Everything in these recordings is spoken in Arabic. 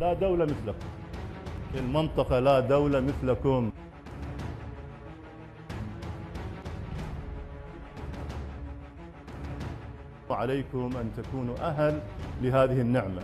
لا دولة مثلكم المنطقة لا دولة مثلكم عليكم أن تكونوا أهل لهذه النعمة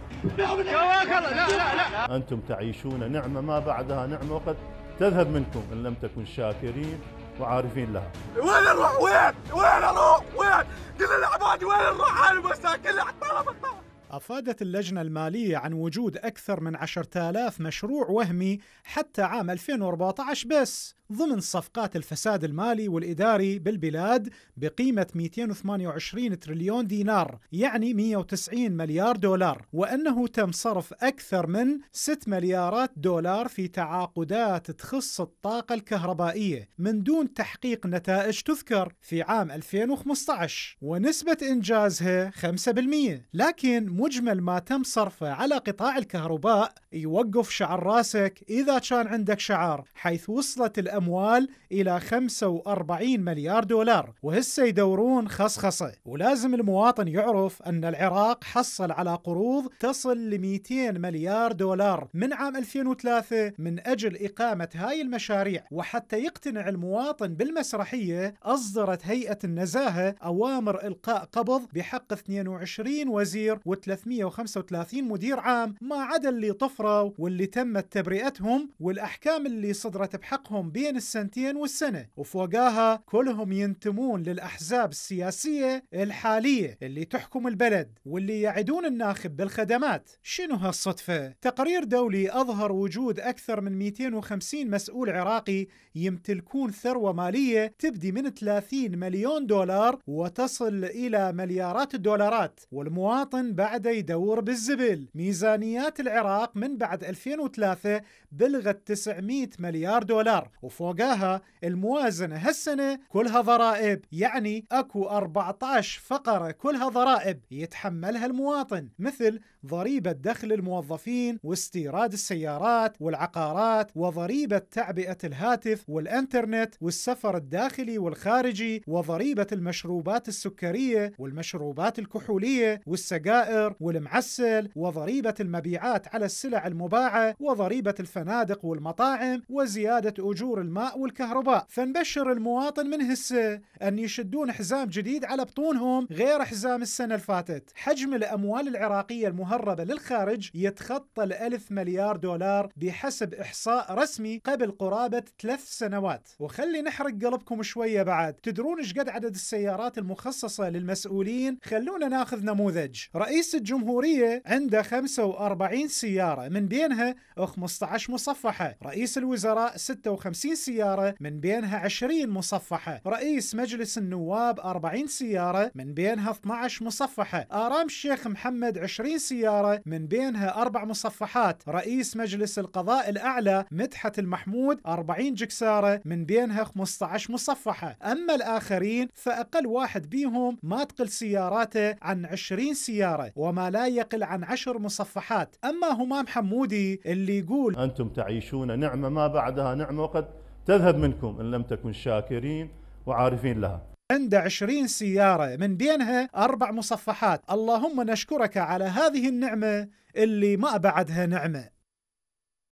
أنتم تعيشون نعمة ما بعدها نعمة وقد تذهب منكم إن لم تكن شاكرين وعارفين لها وين الروح وين وين الروح وين قل لعبادي وين نروح انا مساكين الطلبه أفادت اللجنة المالية عن وجود أكثر من 10,000 مشروع وهمي حتى عام 2014 بس ضمن صفقات الفساد المالي والإداري بالبلاد بقيمة 228 تريليون دينار يعني 190 مليار دولار وأنه تم صرف أكثر من 6 مليارات دولار في تعاقدات تخص الطاقة الكهربائية من دون تحقيق نتائج تذكر في عام 2015 ونسبة إنجازها 5% لكن مجمل ما تم صرفه على قطاع الكهرباء يوقف شعر راسك إذا كان عندك شعر حيث وصلت الأموال إلى 45 مليار دولار وهسه يدورون خصخصة ولازم المواطن يعرف أن العراق حصل على قروض تصل ل 200 مليار دولار من عام 2003 من أجل إقامة هاي المشاريع وحتى يقتنع المواطن بالمسرحية أصدرت هيئة النزاهة أوامر إلقاء قبض بحق 22 وزير و 335 مدير عام ما عدا اللي طفروا واللي تمت تبرئتهم والأحكام اللي صدرت بحقهم بين السنتين والسنة وفوقاها كلهم ينتمون للأحزاب السياسية الحالية اللي تحكم البلد واللي يعدون الناخب بالخدمات شنو هالصدفة؟ تقرير دولي أظهر وجود أكثر من 250 مسؤول عراقي يمتلكون ثروة مالية تبدي من 30 مليون دولار وتصل إلى مليارات الدولارات والمواطن بعد قاعد يدور بالزبل ميزانيات العراق من بعد 2003 بلغت 900 مليار دولار وفوقها الموازنة هالسنة كلها ضرائب يعني أكو 14 فقرة كلها ضرائب يتحملها المواطن مثل ضريبة دخل الموظفين واستيراد السيارات والعقارات وضريبة تعبئة الهاتف والانترنت والسفر الداخلي والخارجي وضريبة المشروبات السكرية والمشروبات الكحولية والسجائر السكر والمعسل وضريبة المبيعات على السلع المباعة وضريبة الفنادق والمطاعم وزيادة أجور الماء والكهرباء فنبشر المواطن من هسه أن يشدون حزام جديد على بطونهم غير حزام السنة الفاتت حجم الأموال العراقية المهربة للخارج يتخطى الألف مليار دولار بحسب إحصاء رسمي قبل قرابة ثلاث سنوات وخلي نحرق قلبكم شوية بعد تدرون ايش قد عدد السيارات المخصصة للمسؤولين خلونا ناخذ نموذج رئيس الجمهورية عنده 45 سيارة من بينها 15 مصفحة رئيس الوزراء 56 سيارة من بينها 20 مصفحة رئيس مجلس النواب 40 سيارة من بينها 12 مصفحة آرام الشيخ محمد 20 سيارة من بينها 4 مصفحات رئيس مجلس القضاء الأعلى مدحت المحمود 40 جكسارة من بينها 15 مصفحة أما الآخرين فأقل واحد بيهم ما تقل سياراته عن 20 سيارة وما لا يقل عن عشر مصفحات أما همام حمودي اللي يقول أنتم تعيشون نعمة ما بعدها نعمة وقد تذهب منكم إن لم تكن شاكرين وعارفين لها عنده 20 سيارة من بينها أربع مصفحات اللهم نشكرك على هذه النعمة اللي ما بعدها نعمة